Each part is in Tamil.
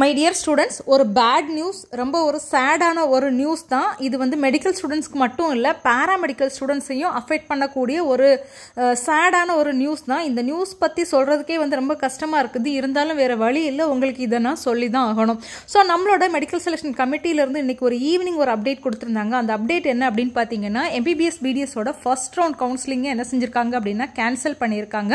மை டியர் ஸ்டூடெண்ட்ஸ் ஒரு பேட் நியூஸ் ரொம்ப ஒரு சேடான ஒரு நியூஸ் தான் இது வந்து மெடிக்கல் ஸ்டூடெண்ட்ஸ்க்கு மட்டும் இல்லை பேராமெடிக்கல் ஸ்டூடெண்ட்ஸையும் அஃபெக்ட் பண்ணக்கூடிய ஒரு சேடான ஒரு நியூஸ் தான் இந்த நியூஸ் பற்றி சொல்கிறதுக்கே வந்து ரொம்ப கஷ்டமாக இருக்குது இருந்தாலும் வேறு வழி இல்லை உங்களுக்கு இதை நான் சொல்லி தான் ஆகணும் ஸோ நம்மளோட மெடிக்கல் செலெக்ஷன் கமிட்டியிலேருந்து இன்றைக்கி ஒரு ஈவினிங் ஒரு அப்டேட் கொடுத்துருந்தாங்க அந்த அப்டேட் என்ன அப்படின்னு பார்த்தீங்கன்னா எம்பிபிஎஸ் பிடிஎஸோட ஃபஸ்ட் ரவுண்ட் கவுன்சிலிங்கை என்ன செஞ்சுருக்காங்க அப்படின்னா கேன்சல் பண்ணியிருக்காங்க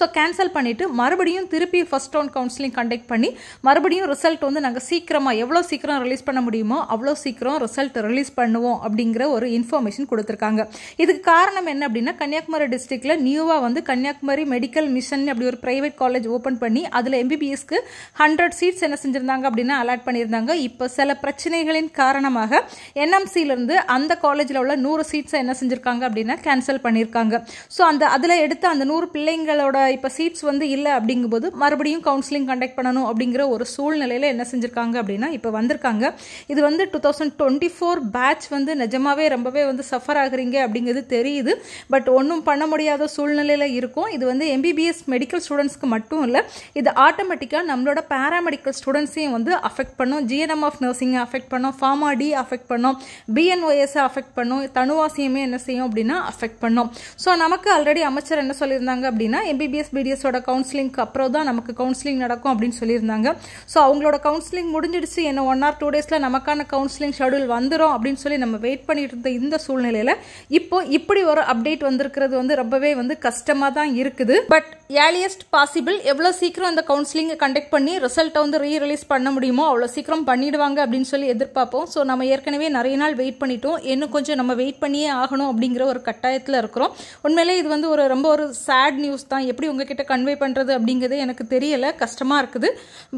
ஸோ கேன்சல் பண்ணிவிட்டு மறுபடியும் திருப்பி ஃபஸ்ட் ரவுண்ட் கவுன்சிலிங் கண்டக்ட் பண்ணி மறுபடியும் ரிசல்ட் ரிசல்ட் வந்து நாங்கள் சீக்கிரமாக எவ்வளோ சீக்கிரம் ரிலீஸ் பண்ண முடியுமோ அவ்வளோ சீக்கிரம் ரிசல்ட் ரிலீஸ் பண்ணுவோம் அப்படிங்கிற ஒரு இன்ஃபர்மேஷன் கொடுத்துருக்காங்க இதுக்கு காரணம் என்ன அப்படின்னா கன்னியாகுமரி டிஸ்ட்ரிக்டில் நியூவாக வந்து கன்னியாகுமரி மெடிக்கல் மிஷன் அப்படி ஒரு ப்ரைவேட் காலேஜ் ஓப்பன் பண்ணி அதில் எம்பிபிஎஸ்க்கு ஹண்ட்ரட் சீட்ஸ் என்ன செஞ்சுருந்தாங்க அப்படின்னா அலாட் பண்ணியிருந்தாங்க இப்போ சில பிரச்சனைகளின் காரணமாக என்எம்சியிலிருந்து அந்த காலேஜில் உள்ள நூறு சீட்ஸை என்ன செஞ்சுருக்காங்க அப்படின்னா கேன்சல் பண்ணியிருக்காங்க ஸோ அந்த அதில் எடுத்து அந்த நூறு பிள்ளைங்களோட இப்போ சீட்ஸ் வந்து இல்லை அப்படிங்கும்போது மறுபடியும் கவுன்சிலிங் கண்டக்ட் பண்ணணும் அப்படிங்கிற ஒரு சூழ்நிலை நிலையில் என்ன செஞ்சுருக்காங்க அப்படின்னா இப்போ வந்திருக்காங்க இது வந்து two thousand twenty four batch வந்து நிஜமாகவே ரொம்பவே வந்து சஃபர் ஆகுறீங்க அப்படிங்கிறது தெரியுது பட் ஒன்றும் பண்ண முடியாத சூழ்நிலையில் இருக்கும் இது வந்து எம்பிபிஎஸ் மெடிக்கல் ஸ்டூடெண்ட்ஸ்க்கு மட்டும் இல்லை இது ஆட்டோமேட்டிக்காக நம்மளோட பேராமெடிக்கல் ஸ்டூடெண்ட்ஸையும் வந்து அஃபெக்ட் பண்ணும் ஜிஎன்எம் ஆஃப் நர்சிங்கை அஃபெக்ட் பண்ணும் ஃபார்மா டி அஃபெக்ட் பண்ணும் பிஎன்ஓஎஸை அஃபெக்ட் பண்ணும் தனுவாசியமே என்ன செய்யும் அப்படின்னா அஃபெக்ட் பண்ணும் ஸோ நமக்கு ஆல்ரெடி அமைச்சர் என்ன சொல்லியிருந்தாங்க அப்படின்னா எம்பிபிஎஸ் பிடிஎஸோட கவுன்சிலிங்க்கு அப்புறம் தான் நமக்கு கவுன்சிலிங் நடக்கும் அப்படின்னு சொல்லியிருந்தாங்க ஸோ அவங்க அவங்களோட கவுன்சிலிங் முடிஞ்சிடுச்சு என்ன ஒன் ஆர் டூ டேஸில் நமக்கான கவுன்சிலிங் ஷெடியூல் வந்துடும் அப்படின்னு சொல்லி நம்ம வெயிட் பண்ணிட்டு இருந்த இந்த சூழ்நிலையில் இப்போ இப்படி ஒரு அப்டேட் வந்திருக்கிறது வந்து ரொம்பவே வந்து கஷ்டமாக தான் இருக்குது பட் ஏர்லியஸ்ட் பாசிபிள் எவ்வளோ சீக்கிரம் அந்த கவுன்சிலிங்கை கண்டக்ட் பண்ணி ரிசல்ட்டை வந்து ரீ ரிலீஸ் பண்ண முடியுமோ அவ்வளோ சீக்கிரம் பண்ணிடுவாங்க அப்படின்னு சொல்லி எதிர்பார்ப்போம் ஸோ நம்ம ஏற்கனவே நிறைய நாள் வெயிட் பண்ணிட்டோம் இன்னும் கொஞ்சம் நம்ம வெயிட் பண்ணியே ஆகணும் அப்படிங்கிற ஒரு கட்டாயத்தில் இருக்கிறோம் உண்மையிலே இது வந்து ஒரு ரொம்ப ஒரு சேட் நியூஸ் தான் எப்படி உங்ககிட்ட கன்வே பண்ணுறது அப்படிங்கிறது எனக்கு தெரியலை கஷ்டமாக இருக்குது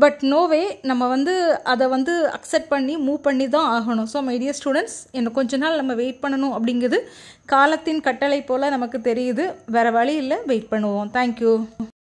பட் நோவே நம்ம வந்து அதை வந்து அக்செப்ட் பண்ணி மூவ் பண்ணி தான் ஆகணும் ஸோ மைடியர் ஸ்டூடெண்ட்ஸ் இன்னும் கொஞ்ச நாள் நம்ம வெயிட் பண்ணணும் அப்படிங்கிறது காலத்தின் கட்டளை போல் நமக்கு தெரியுது வேறு வழி இல்லை வெயிட் பண்ணுவோம் தேங்க்யூ